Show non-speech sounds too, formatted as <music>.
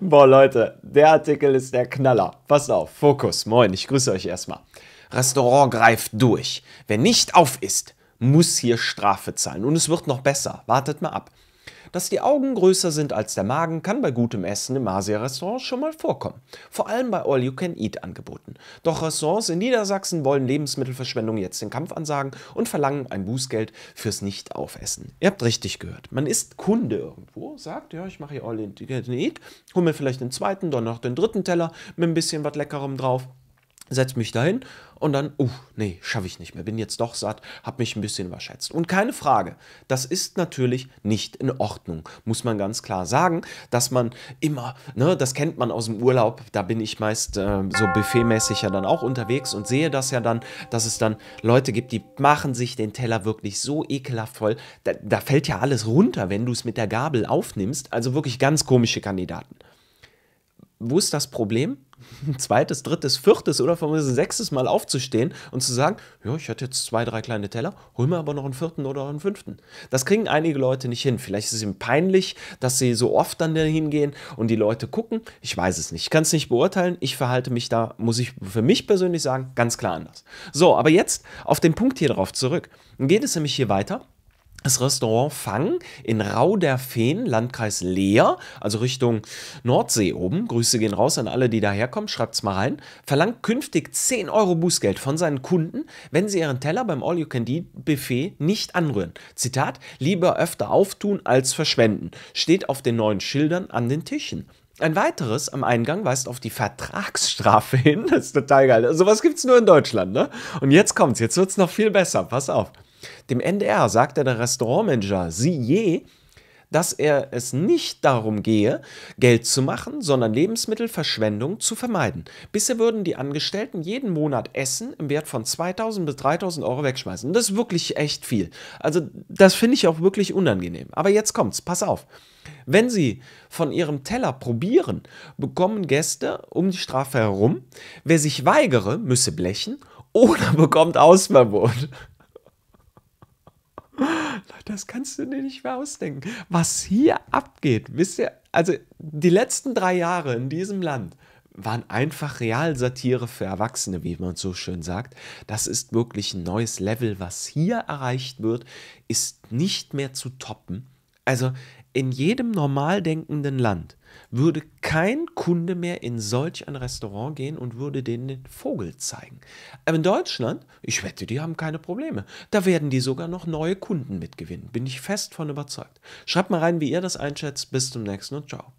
Boah, Leute, der Artikel ist der Knaller. Passt auf, Fokus, moin, ich grüße euch erstmal. Restaurant greift durch. Wer nicht auf ist, muss hier Strafe zahlen. Und es wird noch besser. Wartet mal ab. Dass die Augen größer sind als der Magen, kann bei gutem Essen im Asia-Restaurant schon mal vorkommen. Vor allem bei All-You-Can-Eat-Angeboten. Doch Restaurants in Niedersachsen wollen Lebensmittelverschwendung jetzt den Kampf ansagen und verlangen ein Bußgeld fürs Nicht-Aufessen. Ihr habt richtig gehört. Man ist Kunde irgendwo, sagt, ja, ich mache hier All-You-Can-Eat, hol mir vielleicht den zweiten, dann noch den dritten Teller mit ein bisschen was Leckerem drauf setze mich dahin und dann, uh, nee, schaffe ich nicht mehr, bin jetzt doch satt, habe mich ein bisschen überschätzt. Und keine Frage, das ist natürlich nicht in Ordnung, muss man ganz klar sagen, dass man immer, ne, das kennt man aus dem Urlaub, da bin ich meist äh, so buffetmäßig ja dann auch unterwegs und sehe das ja dann, dass es dann Leute gibt, die machen sich den Teller wirklich so ekelhaft voll, da, da fällt ja alles runter, wenn du es mit der Gabel aufnimmst, also wirklich ganz komische Kandidaten. Wo ist das Problem? ein <laughs> zweites, drittes, viertes oder von sechstes Mal aufzustehen und zu sagen, ja, ich hatte jetzt zwei, drei kleine Teller, hol mir aber noch einen vierten oder einen fünften. Das kriegen einige Leute nicht hin. Vielleicht ist es ihnen peinlich, dass sie so oft dann dahin gehen und die Leute gucken. Ich weiß es nicht. Ich kann es nicht beurteilen. Ich verhalte mich da, muss ich für mich persönlich sagen, ganz klar anders. So, aber jetzt auf den Punkt hier drauf zurück. Dann geht es nämlich hier weiter das Restaurant Fang in Rau der Feen, Landkreis Leer, also Richtung Nordsee oben. Grüße gehen raus an alle, die daherkommen. Schreibt es mal rein. Verlangt künftig 10 Euro Bußgeld von seinen Kunden, wenn sie ihren Teller beim All-You-Can-Eat-Buffet nicht anrühren. Zitat: Lieber öfter auftun als verschwenden. Steht auf den neuen Schildern an den Tischen. Ein weiteres am Eingang weist auf die Vertragsstrafe hin. <laughs> Das ist total geil. Sowas also, gibt es nur in Deutschland, ne? Und jetzt kommt's. Jetzt wird es noch viel besser. Pass auf. Dem NDR sagte der Restaurantmanager Sieje, dass er es nicht darum gehe, Geld zu machen, sondern Lebensmittelverschwendung zu vermeiden. Bisher würden die Angestellten jeden Monat Essen im Wert von 2000 bis 3000 Euro wegschmeißen. das ist wirklich echt viel. Also das finde ich auch wirklich unangenehm. Aber jetzt kommt's, pass auf. Wenn Sie von Ihrem Teller probieren, bekommen Gäste um die Strafe herum. Wer sich weigere, müsse blechen oder <laughs> bekommt Ausverbot. Das kannst du dir nicht mehr ausdenken. Was hier abgeht, wisst ihr, also die letzten drei Jahre in diesem Land waren einfach Realsatire für Erwachsene, wie man so schön sagt. Das ist wirklich ein neues Level, was hier erreicht wird, ist nicht mehr zu toppen. Also in jedem normal denkenden Land würde kein Kunde mehr in solch ein Restaurant gehen und würde denen den Vogel zeigen. Aber in Deutschland, ich wette, die haben keine Probleme. Da werden die sogar noch neue Kunden mitgewinnen. Bin ich fest von überzeugt. Schreibt mal rein, wie ihr das einschätzt. Bis zum nächsten und ciao.